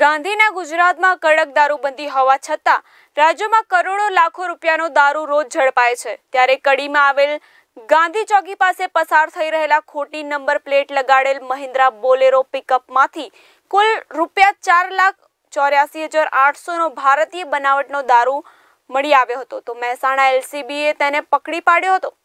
ગાંધીના ગુજરાતમાં કડક દારૂબંધી હોવા છતાં રાજ્યમાં કરોડો લાખો રૂપિયાનો દારૂ રોજ ઝડપાય છે ત્યારે કડીમાં આવેલ ગાંધી ચોકી પાસે પસાર થઈ રહેલા ખોટી નંબર પ્લેટ લગાડેલ મહિન્દ્રા બોલેરો પિકઅપમાંથી કુલ રૂપિયા ચાર લાખ ચોર્યાસી હજાર આઠસોનો ભારતીય બનાવટનો દારૂ મળી આવ્યો હતો તો મહેસાણા એલસીબીએ તેને પકડી પાડ્યો હતો